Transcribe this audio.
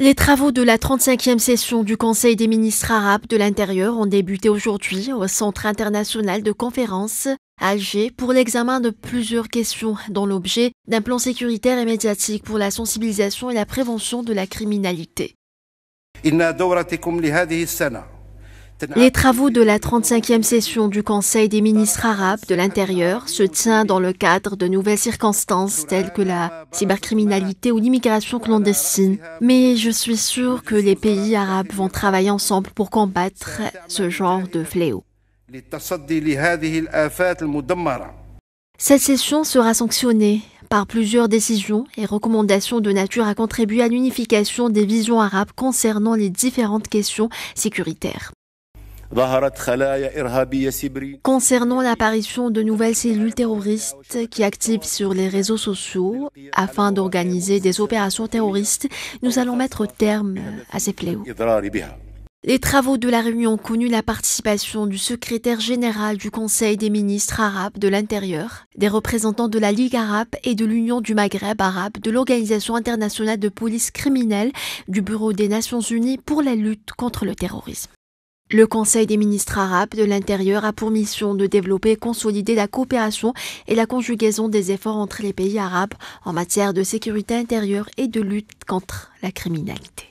Les travaux de la 35e session du Conseil des ministres arabes de l'Intérieur ont débuté aujourd'hui au Centre international de conférences Alger pour l'examen de plusieurs questions dans l'objet d'un plan sécuritaire et médiatique pour la sensibilisation et la prévention de la criminalité. Les travaux de la 35e session du Conseil des ministres arabes de l'Intérieur se tiennent dans le cadre de nouvelles circonstances telles que la cybercriminalité ou l'immigration clandestine. Mais je suis sûre que les pays arabes vont travailler ensemble pour combattre ce genre de fléau. Cette session sera sanctionnée par plusieurs décisions et recommandations de nature à contribuer à l'unification des visions arabes concernant les différentes questions sécuritaires. Concernant l'apparition de nouvelles cellules terroristes qui activent sur les réseaux sociaux afin d'organiser des opérations terroristes, nous allons mettre terme à ces fléaux. Les travaux de la réunion ont connu la participation du secrétaire général du Conseil des ministres arabes de l'Intérieur, des représentants de la Ligue arabe et de l'Union du Maghreb arabe, de l'Organisation internationale de police criminelle, du Bureau des Nations unies pour la lutte contre le terrorisme. Le Conseil des ministres arabes de l'Intérieur a pour mission de développer et consolider la coopération et la conjugaison des efforts entre les pays arabes en matière de sécurité intérieure et de lutte contre la criminalité.